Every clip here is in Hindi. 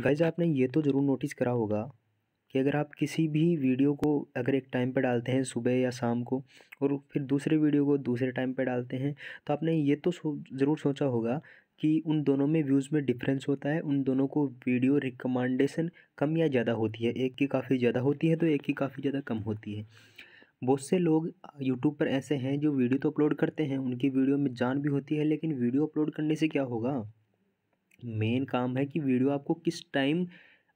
गाइज आपने ये तो ज़रूर नोटिस करा होगा कि अगर आप किसी भी वीडियो को अगर एक टाइम पर डालते हैं सुबह या शाम को और फिर दूसरे वीडियो को दूसरे टाइम पर डालते हैं तो आपने ये तो सो, ज़रूर सोचा होगा कि उन दोनों में व्यूज़ में डिफरेंस होता है उन दोनों को वीडियो रिकमेंडेशन कम या ज़्यादा होती है एक की काफ़ी ज़्यादा होती है तो एक की काफ़ी ज़्यादा कम होती है बहुत से लोग यूट्यूब पर ऐसे हैं जो वीडियो तो अपलोड करते हैं उनकी वीडियो में जान भी होती है लेकिन वीडियो अपलोड करने से क्या होगा मेन काम है कि वीडियो आपको किस टाइम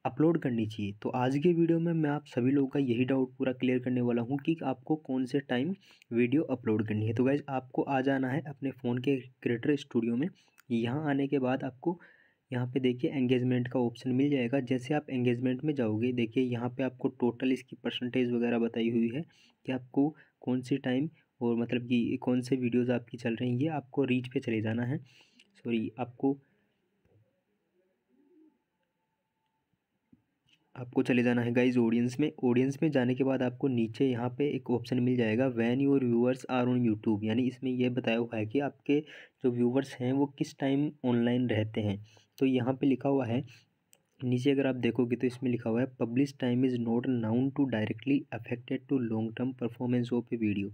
अपलोड करनी चाहिए तो आज के वीडियो में मैं आप सभी लोगों का यही डाउट पूरा क्लियर करने वाला हूँ कि आपको कौन से टाइम वीडियो अपलोड करनी है तो गैज आपको आ जाना है अपने फ़ोन के क्रिएटर स्टूडियो में यहाँ आने के बाद आपको यहाँ पे देखिए एंगेजमेंट का ऑप्शन मिल जाएगा जैसे आप एंगेजमेंट में जाओगे देखिए यहाँ पर आपको टोटल इसकी परसेंटेज वगैरह बताई हुई है कि आपको कौन सी टाइम और मतलब कि कौन से वीडियोज़ आपकी चल रही हैं ये आपको रीच पर चले जाना है सॉरी आपको आपको चले जाना है गाइज ऑडियंस में ऑडियंस में जाने के बाद आपको नीचे यहाँ पे एक ऑप्शन मिल जाएगा when your viewers are on YouTube यानी इसमें यह बताया हुआ है कि आपके जो व्यूवर्स हैं वो किस टाइम ऑनलाइन रहते हैं तो यहाँ पे लिखा हुआ है नीचे अगर आप देखोगे तो इसमें लिखा हुआ है publish time is not known to directly affected to long term performance of a video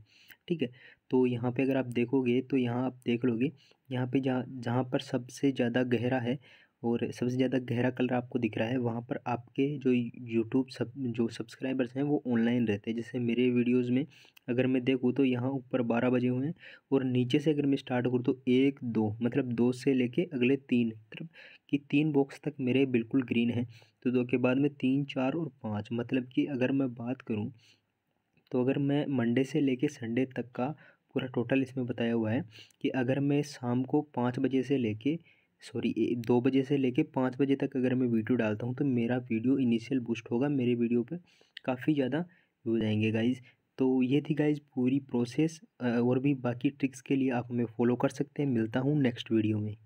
ठीक है तो यहाँ पे अगर आप देखोगे तो यहाँ आप देख लोगे यहाँ पे जहाँ जहाँ पर सबसे ज़्यादा गहरा है और सबसे ज़्यादा गहरा कलर आपको दिख रहा है वहाँ पर आपके जो यूट्यूब सब जो सब्सक्राइबर्स हैं वो ऑनलाइन रहते हैं जैसे मेरे वीडियोज़ में अगर मैं देखूँ तो यहाँ ऊपर बारह बजे हुए हैं और नीचे से अगर मैं स्टार्ट करूँ तो एक दो मतलब दो से लेके अगले तीन मतलब कि तीन बॉक्स तक मेरे बिल्कुल ग्रीन हैं तो दो के बाद में तीन चार और पाँच मतलब कि अगर मैं बात करूँ तो अगर मैं मंडे से लेके संडे तक का पूरा टोटल इसमें बताया हुआ है कि अगर मैं शाम को पाँच बजे से लेके सॉरी दो बजे से लेके पाँच बजे तक अगर मैं वीडियो डालता हूँ तो मेरा वीडियो इनिशियल बूस्ट होगा मेरे वीडियो पे काफ़ी ज़्यादा व्यूज आएंगे गाइज़ तो ये थी गाइज़ पूरी प्रोसेस और भी बाकी ट्रिक्स के लिए आप हमें फॉलो कर सकते हैं मिलता हूँ नेक्स्ट वीडियो में